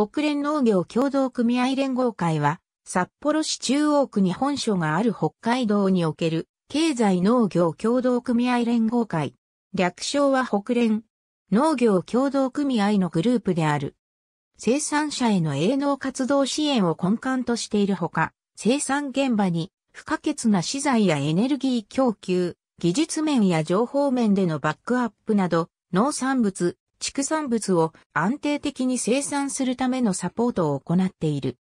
国連農業協同組合連合会は、札幌市中央区に本所がある北海道における経済農業協同組合連合会。略称は北連。農業協同組合のグループである。生産者への営農活動支援を根幹としているほか、生産現場に不可欠な資材やエネルギー供給、技術面や情報面でのバックアップなど、農産物、畜産物を安定的に生産するためのサポートを行っている。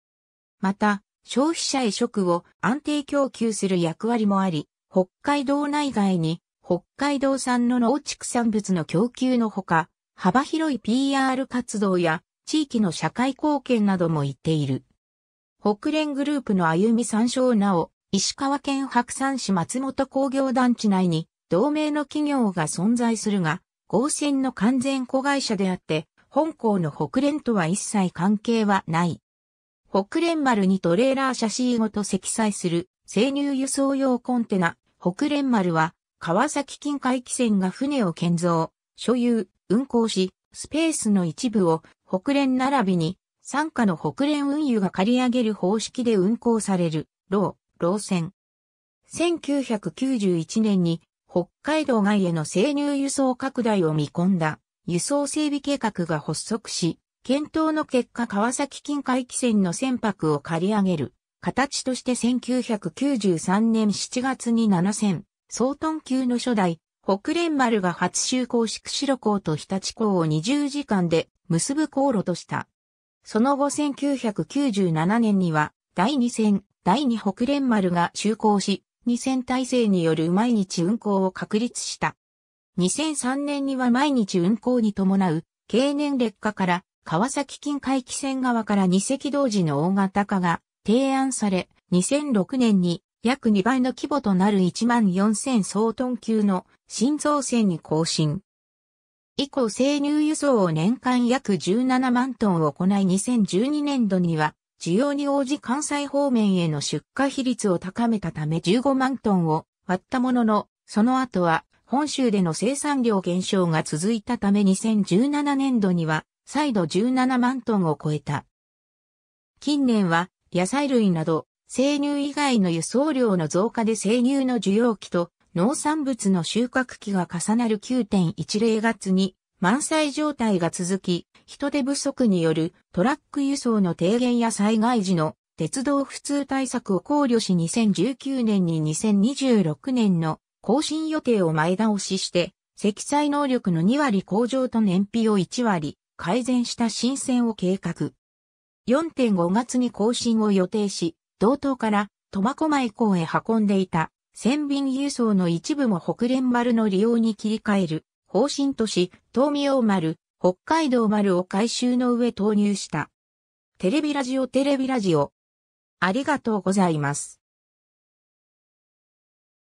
また、消費者へ食を安定供給する役割もあり、北海道内外に北海道産の農畜産物の供給のほか、幅広い PR 活動や地域の社会貢献なども言っている。北連グループの歩み参照なお、石川県白山市松本工業団地内に同盟の企業が存在するが、合戦の完全子会社であって、本校の北連とは一切関係はない。北連丸にトレーラー写真ごと積載する生乳輸送用コンテナ、北連丸は、川崎近海汽船が船を建造、所有、運航し、スペースの一部を北連並びに、参加の北連運輸が借り上げる方式で運航される、ロー、ロー船。1991年に北海道外への生乳輸送拡大を見込んだ輸送整備計画が発足し、検討の結果川崎近海汽船の船舶を借り上げる形として1993年7月に7000総トン級の初代北連丸が初就航し白路港と日立港を20時間で結ぶ航路とした。その後1997年には第2戦、第2北連丸が就航し、2000体制による毎日運行を確立した。2003年には毎日運行に伴う経年劣化から川崎近海汽船側から二隻同時の大型化が提案され、2006年に約2倍の規模となる1万4000総トン級の新造船に更新。以降生乳輸送を年間約17万トンを行い2012年度には需要に応じ関西方面への出荷比率を高めたため15万トンを割ったものの、その後は本州での生産量減少が続いたため2017年度には再度17万トンを超えた。近年は野菜類など生乳以外の輸送量の増加で生乳の需要期と農産物の収穫期が重なる9.10月に満載状態が続き、人手不足によるトラック輸送の低減や災害時の鉄道普通対策を考慮し2019年に2026年の更新予定を前倒しして、積載能力の2割向上と燃費を1割改善した新線を計画。4.5月に更新を予定し、同等から苫小牧港へ運んでいた船便輸送の一部も北連丸の利用に切り替える方針とし、東美王丸、北海道丸を改修の上投入した。テレビラジオテレビラジオ。ありがとうございます。